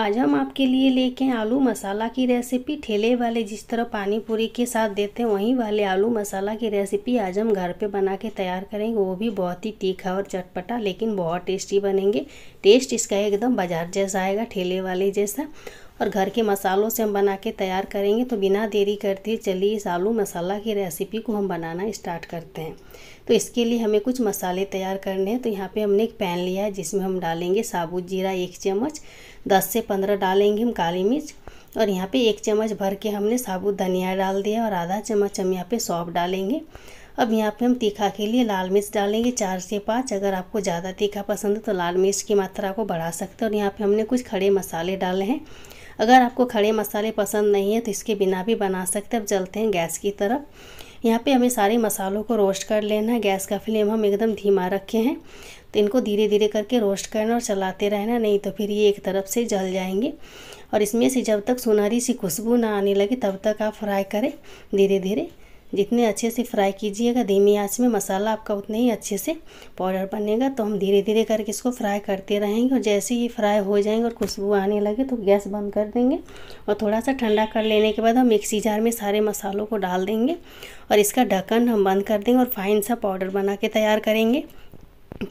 आज हम आपके लिए लेके हैं आलू मसाला की रेसिपी ठेले वाले जिस तरह पानी पूरी के साथ देते हैं वहीं वाले आलू मसाला की रेसिपी आज हम घर पे बना के तैयार करेंगे वो भी बहुत ही तीखा और चटपटा लेकिन बहुत टेस्टी बनेंगे टेस्ट इसका एकदम बाज़ार जैसा आएगा ठेले वाले जैसा और घर के मसालों से हम बना के तैयार करेंगे तो बिना देरी करते चलिए इस आलू मसाला की रेसिपी को हम बनाना स्टार्ट करते हैं तो इसके लिए हमें कुछ मसाले तैयार करने हैं तो यहाँ पे हमने एक पैन लिया है जिसमें हम डालेंगे साबुत जीरा एक चम्मच दस से पंद्रह डालेंगे हम काली मिर्च और यहाँ पे एक चम्मच भर के हमने साबुत धनिया डाल दिया और आधा चम्मच हम यहाँ पे सौंफ डालेंगे अब यहाँ पे हम तीखा के लिए लाल मिर्च डालेंगे चार से पाँच अगर आपको ज़्यादा तीखा पसंद है तो लाल मिर्च की मात्रा को बढ़ा सकते हैं और यहाँ पे हमने कुछ खड़े मसाले डाले हैं अगर आपको खड़े मसाले पसंद नहीं है तो इसके बिना भी बना सकते हैं अब जलते हैं गैस की तरफ यहाँ पे हमें सारे मसालों को रोस्ट कर लेना है गैस का फ्लेम हम एकदम धीमा रखे हैं तो इनको धीरे धीरे करके रोस्ट करना और चलाते रहना नहीं तो फिर ये एक तरफ से जल जाएंगे और इसमें से जब तक सुनहरी सी खुशबू ना आने लगे तब तक आप फ्राई करें धीरे धीरे जितने अच्छे से फ्राई कीजिएगा धीमी आंच में मसाला आपका उतने ही अच्छे से पाउडर बनेगा तो हम धीरे धीरे करके इसको फ्राई करते रहेंगे और जैसे ही फ्राई हो जाएंगे और खुशबू आने लगे तो गैस बंद कर देंगे और थोड़ा सा ठंडा कर लेने के बाद हम मिक्सी जार में सारे मसालों को डाल देंगे और इसका ढक्कन हम बंद कर देंगे और फाइन सा पाउडर बना के तैयार करेंगे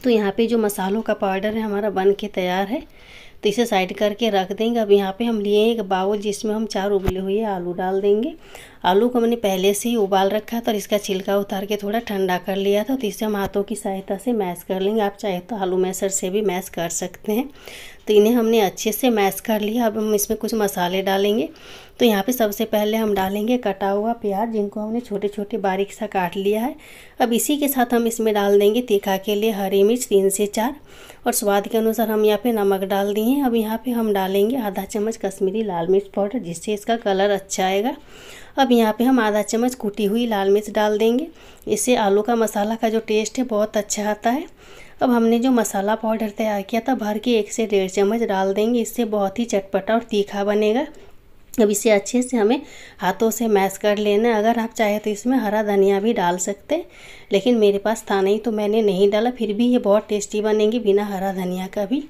तो यहाँ पे जो मसालों का पाउडर है हमारा बन के तैयार है तो इसे साइड करके रख देंगे अब यहाँ पे हम लिए एक बाउल जिसमें हम चार उबले हुए आलू डाल देंगे आलू को मैंने पहले से ही उबाल रखा था और इसका छिलका उतार के थोड़ा ठंडा कर लिया था तो इसे हम हाथों की सहायता से मैश कर लेंगे आप चाहे तो आलू मैशर से भी मैश कर सकते हैं तो इन्हें हमने अच्छे से मैश कर लिया अब हम इसमें कुछ मसाले डालेंगे तो यहाँ पे सबसे पहले हम डालेंगे कटा हुआ प्याज जिनको हमने छोटे छोटे बारीक सा काट लिया है अब इसी के साथ हम इसमें डाल देंगे तीखा के लिए हरी मिर्च तीन से चार और स्वाद के अनुसार हम यहाँ पे नमक डाल दिए है अब यहाँ पे हम डालेंगे आधा चम्मच कश्मीरी लाल मिर्च पाउडर जिससे इसका कलर अच्छा आएगा अब यहाँ पे हम आधा चम्मच कूटी हुई लाल मिर्च डाल देंगे इससे आलू का मसाला का जो टेस्ट है बहुत अच्छा आता है अब हमने जो मसाला पाउडर तैयार किया था भर के एक से डेढ़ चम्मच डाल देंगे इससे बहुत ही चटपटा और तीखा बनेगा अब इसे अच्छे से हमें हाथों से मैश कर लेना है अगर आप चाहें तो इसमें हरा धनिया भी डाल सकते हैं लेकिन मेरे पास था नहीं तो मैंने नहीं डाला फिर भी ये बहुत टेस्टी बनेंगे बिना हरा धनिया का भी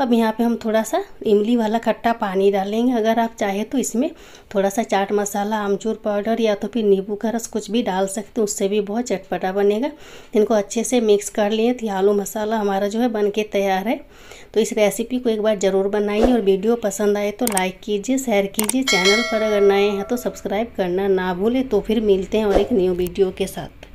अब यहाँ पे हम थोड़ा सा इमली वाला खट्टा पानी डालेंगे अगर आप चाहे तो इसमें थोड़ा सा चाट मसाला आमचूर पाउडर या तो फिर नींबू का रस कुछ भी डाल सकते हैं उससे भी बहुत चटपटा बनेगा इनको अच्छे से मिक्स कर लिए तो आलू मसाला हमारा जो है बन के तैयार है तो इस रेसिपी को एक बार ज़रूर बनाइए और वीडियो पसंद आए तो लाइक कीजिए शेयर कीजिए चैनल पर अगर नए हैं तो सब्सक्राइब करना ना भूलें तो फिर मिलते हैं और एक न्यू वीडियो के साथ